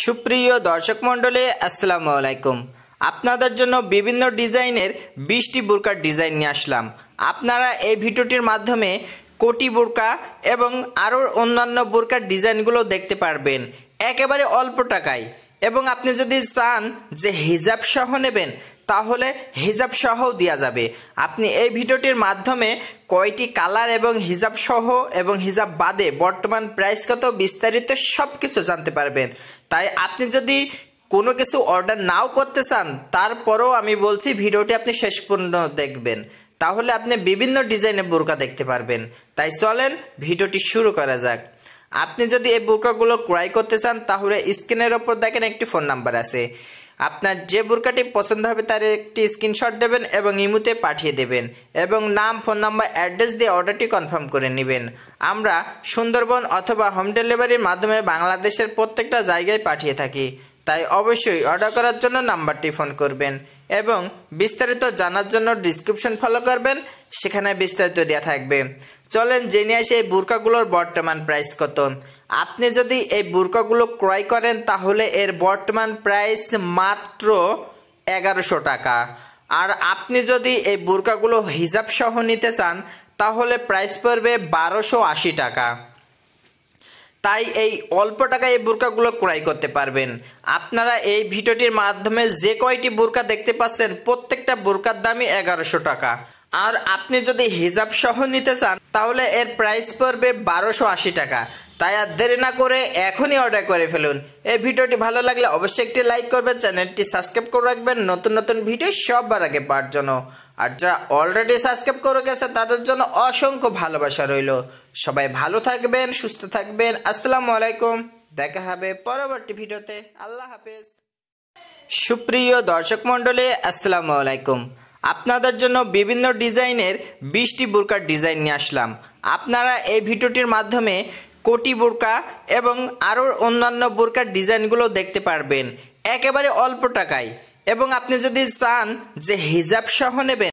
সুপ্রিয় দর্শক মণ্ডলী আসসালামু আলাইকুম আপনাদের জন্য বিভিন্ন ডিজাইনের বিশটি বোরকার ডিজাইন নিয়ে আসলাম আপনারা এই ভিডিওটির মাধ্যমে কোটি বোরকা এবং আরও অন্যান্য বোরকার ডিজাইনগুলো দেখতে পারবেন একেবারে অল্প টাকায় এবং আপনি যদি চান যে হিজাব সহ নেবেন তাহলে হিজাব সহ দেওয়া যাবে আপনি এই ভিডিওটির মাধ্যমে কয়টি কালার এবং হিজাব সহ এবং হিজাব বাদে বর্তমান প্রাইস কত বিস্তারিত সব কিছু জানতে পারবেন তাই আপনি যদি কোনো কিছু অর্ডার নাও করতে চান তারপরেও আমি বলছি ভিডিওটি আপনি শেষ পর্যন্ত দেখবেন তাহলে আপনি বিভিন্ন ডিজাইনের বোরকা দেখতে পারবেন তাই চলেন ভিডিওটি শুরু করা যাক আপনি যদি এই বোরকাগুলো ক্রয় করতে চান তাহলে স্ক্রিনের ওপর দেখেন একটি ফোন নাম্বার আছে আপনার যে বুরকাটি পছন্দ হবে তার একটি স্ক্রিনশট দেবেন এবং ইমুতে পাঠিয়ে দেবেন এবং নাম ফোন নাম্বার অ্যাড্রেস দিয়ে অর্ডারটি কনফার্ম করে নেবেন আমরা সুন্দরবন অথবা হোম ডেলিভারির মাধ্যমে বাংলাদেশের প্রত্যেকটা জায়গায় পাঠিয়ে থাকি তাই অবশ্যই অর্ডার করার জন্য নাম্বারটি ফোন করবেন এবং বিস্তারিত জানার জন্য ডিসক্রিপশন ফলো করবেন সেখানে বিস্তারিত দেওয়া থাকবে চলেন জেনে আসি এই বোরকাগুলোর বর্তমান প্রাইস কত আপনি যদি এই বুরকাগুলো ক্রয় করেন তাহলে এর বর্তমান প্রাইস মাত্র এগারোশো টাকা আর আপনি যদি এই বুরকাগুলো হিসাবসহ নিতে চান তাহলে প্রাইস পড়বে বারোশো আশি টাকা তাই এই অল্প টাকায় এই বুরকাগুলো ক্রয় করতে পারবেন আপনারা এই ভিডিওটির মাধ্যমে যে কয়টি বোরকা দেখতে পাচ্ছেন প্রত্যেকটা বোরকার দামই এগারোশো টাকা আর আপনি যদি হিজাব সহ নিতে চান তাহলে এর প্রাইস পড়বে বারোশো আশি টাকা তাই আর দেরি না করে এখনই অর্ডার করে ফেলুন এই ভিডিওটি ভালো লাগলে অবশ্যই একটি লাইক করবেন চ্যানেলটি সাবস্ক্রাইব করে রাখবেন নতুন নতুন ভিডিও সববার আগে পাওয়ার জন্য আর যারা অলরেডি সাবস্ক্রাইব করে গেছে তাদের জন্য অসংখ্য ভালোবাসা রইল সবাই ভালো থাকবেন সুস্থ থাকবেন আসসালামু আলাইকুম দেখা হবে পরবর্তী ভিডিওতে আল্লাহ হাফেজ সুপ্রিয় দর্শক মণ্ডলী আসসালামু আলাইকুম আপনাদের জন্য বিভিন্ন ডিজাইনের বিশটি বুরকার ডিজাইন নিয়ে আসলাম আপনারা এই ভিডিওটির মাধ্যমে কোটি বোরকা এবং আরও অন্যান্য বোরকার ডিজাইনগুলো দেখতে পারবেন একেবারে অল্প টাকায় এবং আপনি যদি চান যে হিজাব সহ নেবেন